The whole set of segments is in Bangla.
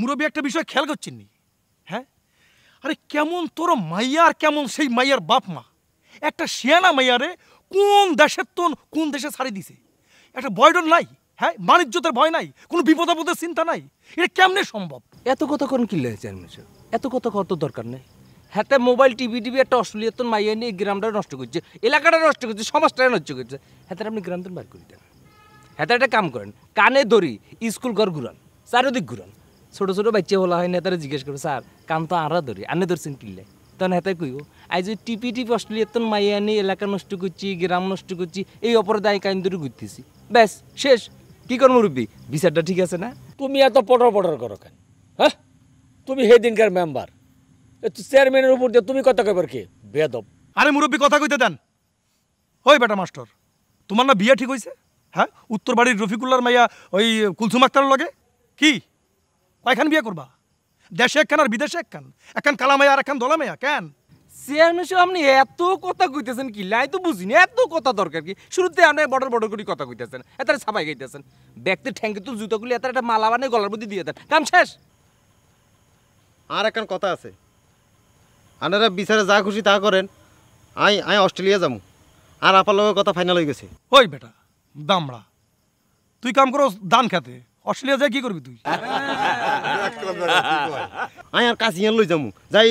মুরব্বী একটা বিষয় খেয়াল করছেন নি হ্যাঁ আরে কেমন তোর মাইয়া আর কেমন সেই মাইয়ার বাপ মা একটা শিয়ানা মাইয়ারে কোন দেশের তোন কোন দেশে ছাড়ি দিছে একটা বয়ডন নাই হ্যাঁ বাণিজ্যতের ভয় নাই কোনো বিপদ আপদের চিন্তা নাই এটা কেমনে সম্ভব এত কথা কোন কি লেগেছে এত কথা কত দরকার নেই হাতে হ্যাঁ, মোবাইল টিভি টিভি একটা অশ্লীলতন মাইয়া নিয়ে গ্রামটা নষ্ট করছে এলাকাটা নষ্ট করছে সমাজটা নষ্ট করছে হাতে হ্যাঁ, আপনি তো বার করে দেন হাতে হ্যাঁ, একটা কাম করেন কানে দড়ি স্কুল ঘর ঘুরান চারিদিক ঘুরান ছোট ছোট বাচ্চা বলা হয় নেতারা জিজ্ঞেস করবে স্যার কান তো আড়া ধরি আনে ধরছেন কিল্লে তখন হেতাই কইব আজ ওই টিপি টিপি অস্ট্রেলিয়াতন মাইয়া আনি এলাকা নষ্ট করছি গ্রাম নষ্ট করছি এই অপরাধে আমি কান ধরে ঘুরতেছি ব্যাস শেষ কি করবো রুবি বিচারটা ঠিক আছে না তুমি এত পটর পটর করো কেন হ্যাঁ তুমি দিনকার মেম্বার চেয়ারম্যানের উপর দিয়ে তুমি কথা কইবার কে বেদব আরে মুরব্বী কথা কইতে দেন ওই বেটা মাস্টার তোমার না বিয়া ঠিক হয়েছে হ্যাঁ উত্তর বাড়ির রফিকুল্লার মাইয়া ওই কুলসুম আক্তার লগে কি কয়খান বিয়ে করবা দেশে একখান আর বিদেশে একখান একখান কালামায়া আর একখান দোলামায়া কেন চেয়ারম্যান আপনি এত কথা কইতেছেন কি লাই তো বুঝিনি এত কথা দরকার কি শুরুতে আপনি বড় বড় করে কথা কইতেছেন এত ছাপাই গাইতেছেন ব্যক্তি ঠ্যাঙ্কে তো জুতোগুলি এত একটা মালা বানিয়ে গলার মধ্যে দিয়ে দেন কাম শেষ আর একখান কথা আছে আনারা বিচারে যা খুশি তা করেন আই আই অস্ট্রেলিয়া যাবো আর আপার কথা ফাইনাল হয়ে গেছে ওই বেটা দামড়া তুই কাম করো দান খেতে অস্ট্রেলিয়া যাই কি করবি তুই হ্যাঁ। আমি আর কাশিয়ান লই যামু যাই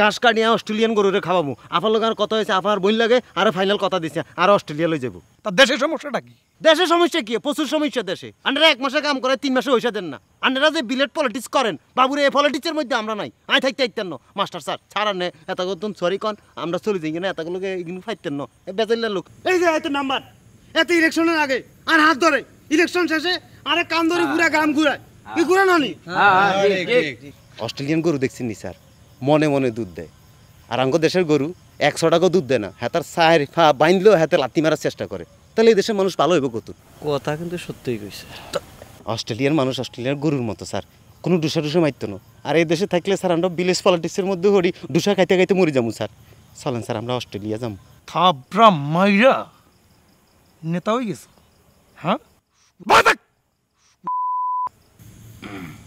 ঘাস কাটিয়ে অস্ট্রেলিয়ান গরুরে খাওয়াবো আপার লোক আর কথা হয়েছে আপার বই লাগে আর ফাইনাল কথা দিছে আর অস্ট্রেলিয়া লই যাবো তা দেশের সমস্যাটা কি দেশের সমস্যা কি প্রচুর সমস্যা দেশে আন্ডারা এক মাসে কাম করে তিন মাসে পয়সা দেন না আন্ডারা যে বিলেট পলিটিক্স করেন বাবুর এই পলিটিক্সের মধ্যে আমরা নাই আই থাকতে আইতেন না মাস্টার স্যার ছাড়ান নে এতগুলো তুমি সরি কন আমরা চলে যাই না এতগুলোকে এগুলো ফাইতেন না বেজাল্লার লোক এই যে হয়তো নাম্বার এত ইলেকশনের আগে আর হাত ধরে ইলেকশন শেষে আরে কান ধরে হ্যাঁ, গ্রাম হ্যাঁ। ঘুরায় কি নানি হ্যাঁ, অস্ট্রেলিয়ান গরু দেখছেন নি স্যার মনে মনে দুধ দেয় আর আঙ্গ দেশের গরু একশো টাকা দুধ দেয় না হ্যাঁ সাহের ফা বাইনলেও হাতে লাথি মারার চেষ্টা করে তাহলে এই দেশের মানুষ ভালো হইব কত কথা কিন্তু সত্যিই কইছে অস্ট্রেলিয়ার মানুষ অস্ট্রেলিয়ার গরুর মতো স্যার কোনো ডুসা ডুসা মারতো না আর এই দেশে থাকলে স্যার আমরা বিলেজ পলিটিক্সের মধ্যে হরি ডুসা খাইতে খাইতে মরে যাবো স্যার চলেন স্যার আমরা অস্ট্রেলিয়া যাবো থাবরা মাইরা নেতা হয়ে গেছে হ্যাঁ Mm.